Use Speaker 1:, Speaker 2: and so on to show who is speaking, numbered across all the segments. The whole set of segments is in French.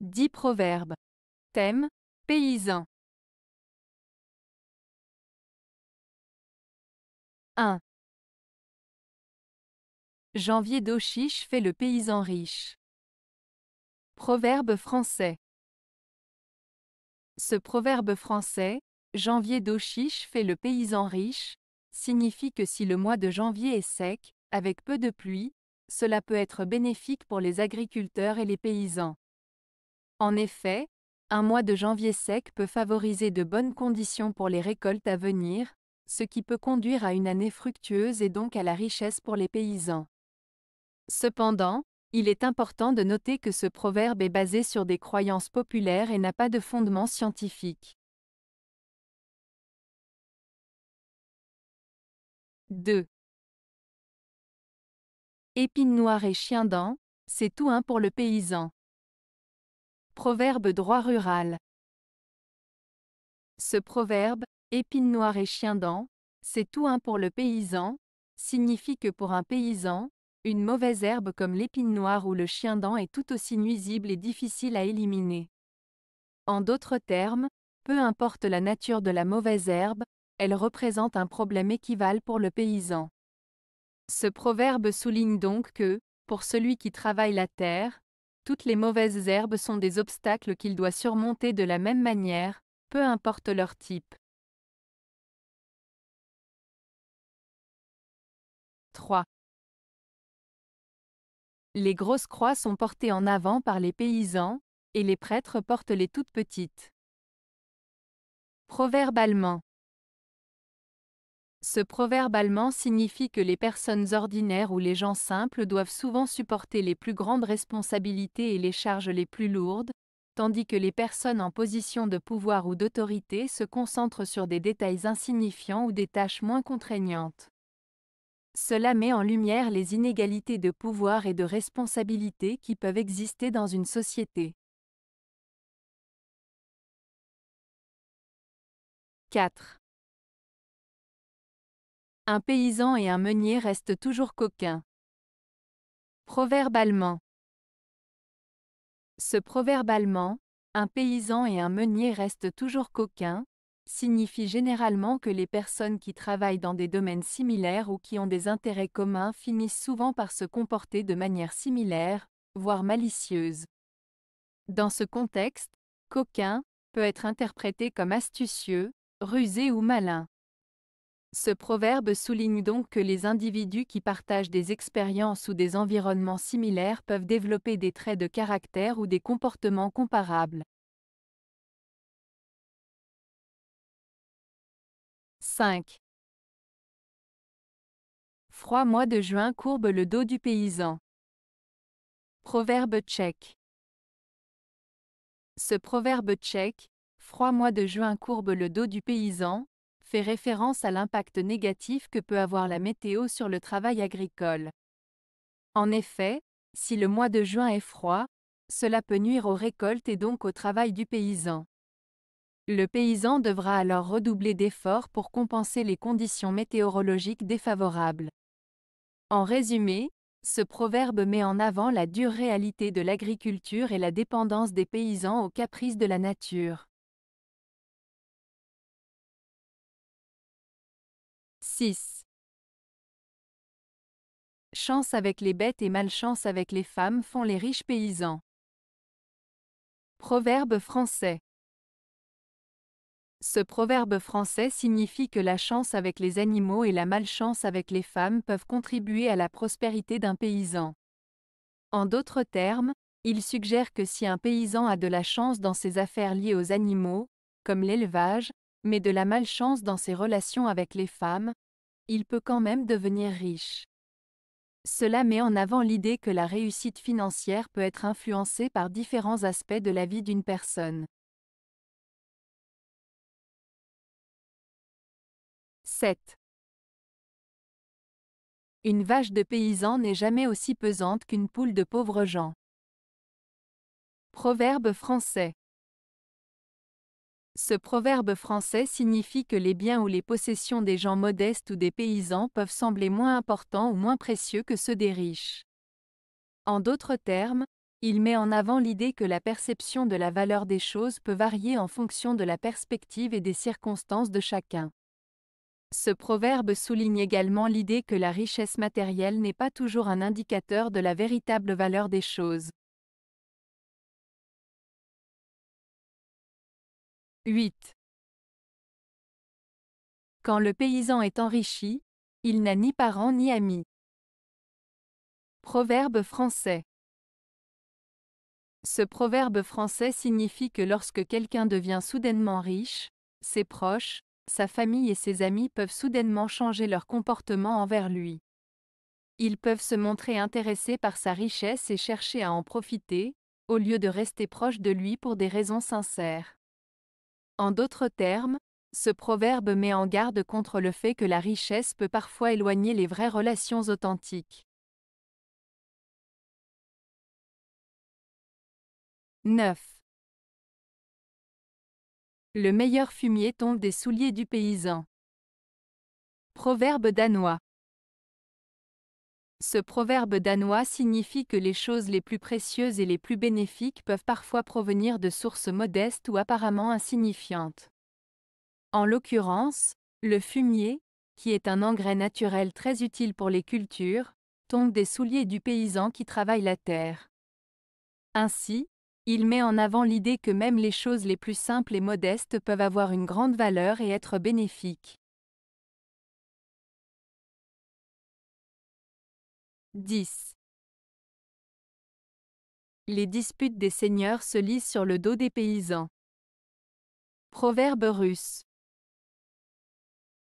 Speaker 1: Dix proverbes. Thème Paysan. 1. Janvier d'Auchiche fait le paysan
Speaker 2: riche. Proverbe français. Ce proverbe français, Janvier d'Auchiche fait le paysan riche, signifie que si le mois de janvier est sec, avec peu de pluie, cela peut être bénéfique pour les agriculteurs et les paysans. En effet, un mois de janvier sec peut favoriser de bonnes conditions pour les récoltes à venir, ce qui peut conduire à une année fructueuse et donc à la richesse pour les paysans. Cependant, il est important de noter que ce proverbe est basé sur des croyances populaires et n'a pas de fondement scientifique.
Speaker 1: 2. Épines noire et chien dents,
Speaker 2: c'est tout un pour le paysan. Proverbe droit rural. Ce proverbe, épine noire et chien dent, c'est tout un pour le paysan, signifie que pour un paysan, une mauvaise herbe comme l'épine noire ou le chien dent est tout aussi nuisible et difficile à éliminer. En d'autres termes, peu importe la nature de la mauvaise herbe, elle représente un problème équivalent pour le paysan. Ce proverbe souligne donc que, pour celui qui travaille la terre, toutes les mauvaises herbes sont des obstacles qu'il doit surmonter de la même manière, peu importe leur type. 3. Les grosses croix sont portées en avant par les paysans, et les prêtres portent les toutes petites. Proverbe allemand. Ce proverbe allemand signifie que les personnes ordinaires ou les gens simples doivent souvent supporter les plus grandes responsabilités et les charges les plus lourdes, tandis que les personnes en position de pouvoir ou d'autorité se concentrent sur des détails insignifiants ou des tâches moins contraignantes. Cela met en lumière les inégalités de pouvoir et de responsabilité qui peuvent exister dans une société. 4. Un paysan et un meunier restent toujours coquins. Proverbe allemand. Ce proverbe allemand, un paysan et un meunier restent toujours coquins, signifie généralement que les personnes qui travaillent dans des domaines similaires ou qui ont des intérêts communs finissent souvent par se comporter de manière similaire, voire malicieuse. Dans ce contexte, coquin peut être interprété comme astucieux, rusé ou malin. Ce proverbe souligne donc que les individus qui partagent des expériences ou des environnements similaires peuvent développer des traits de caractère ou des comportements comparables.
Speaker 1: 5. Froid mois de juin courbe le dos du paysan.
Speaker 2: Proverbe tchèque. Ce proverbe tchèque, froid mois de juin courbe le dos du paysan, fait référence à l'impact négatif que peut avoir la météo sur le travail agricole. En effet, si le mois de juin est froid, cela peut nuire aux récoltes et donc au travail du paysan. Le paysan devra alors redoubler d'efforts pour compenser les conditions météorologiques défavorables. En résumé, ce proverbe met en avant la dure réalité de l'agriculture et la dépendance des paysans aux caprices de la nature. 6. Chance avec les bêtes et malchance avec les femmes font les riches paysans. Proverbe français. Ce proverbe français signifie que la chance avec les animaux et la malchance avec les femmes peuvent contribuer à la prospérité d'un paysan. En d'autres termes, il suggère que si un paysan a de la chance dans ses affaires liées aux animaux, comme l'élevage, mais de la malchance dans ses relations avec les femmes, il peut quand même devenir riche. Cela met en avant l'idée que la réussite financière peut être influencée par différents aspects de la vie d'une personne.
Speaker 1: 7. Une vache de paysan n'est jamais aussi pesante qu'une poule de pauvres
Speaker 2: gens. Proverbe français. Ce proverbe français signifie que les biens ou les possessions des gens modestes ou des paysans peuvent sembler moins importants ou moins précieux que ceux des riches. En d'autres termes, il met en avant l'idée que la perception de la valeur des choses peut varier en fonction de la perspective et des circonstances de chacun. Ce proverbe souligne également l'idée que la richesse matérielle n'est pas toujours un indicateur de la véritable valeur des choses.
Speaker 1: 8. Quand le paysan est enrichi,
Speaker 2: il n'a ni parents ni amis. Proverbe français. Ce proverbe français signifie que lorsque quelqu'un devient soudainement riche, ses proches, sa famille et ses amis peuvent soudainement changer leur comportement envers lui. Ils peuvent se montrer intéressés par sa richesse et chercher à en profiter, au lieu de rester proches de lui pour des raisons sincères. En d'autres termes, ce proverbe met en garde contre le fait que la richesse peut parfois éloigner les vraies relations authentiques. 9. Le meilleur fumier tombe des souliers du paysan. Proverbe danois. Ce proverbe danois signifie que les choses les plus précieuses et les plus bénéfiques peuvent parfois provenir de sources modestes ou apparemment insignifiantes. En l'occurrence, le fumier, qui est un engrais naturel très utile pour les cultures, tombe des souliers du paysan qui travaille la terre. Ainsi, il met en avant l'idée que même les choses les plus simples et modestes peuvent avoir une grande valeur et être bénéfiques. 10. Les disputes des seigneurs se lisent sur le dos des paysans. Proverbe russe.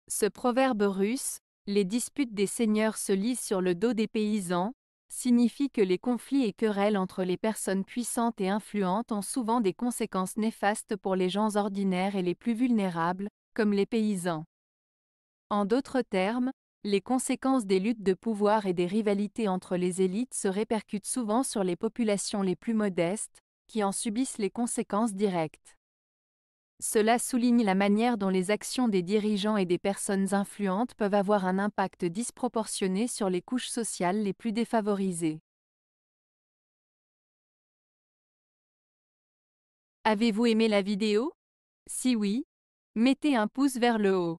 Speaker 2: Ce proverbe russe, les disputes des seigneurs se lisent sur le dos des paysans, signifie que les conflits et querelles entre les personnes puissantes et influentes ont souvent des conséquences néfastes pour les gens ordinaires et les plus vulnérables, comme les paysans. En d'autres termes, les conséquences des luttes de pouvoir et des rivalités entre les élites se répercutent souvent sur les populations les plus modestes, qui en subissent les conséquences directes. Cela souligne la manière dont les actions des dirigeants et des personnes influentes peuvent avoir un impact disproportionné sur les couches sociales les plus défavorisées. Avez-vous aimé la vidéo Si oui, mettez un pouce vers le haut.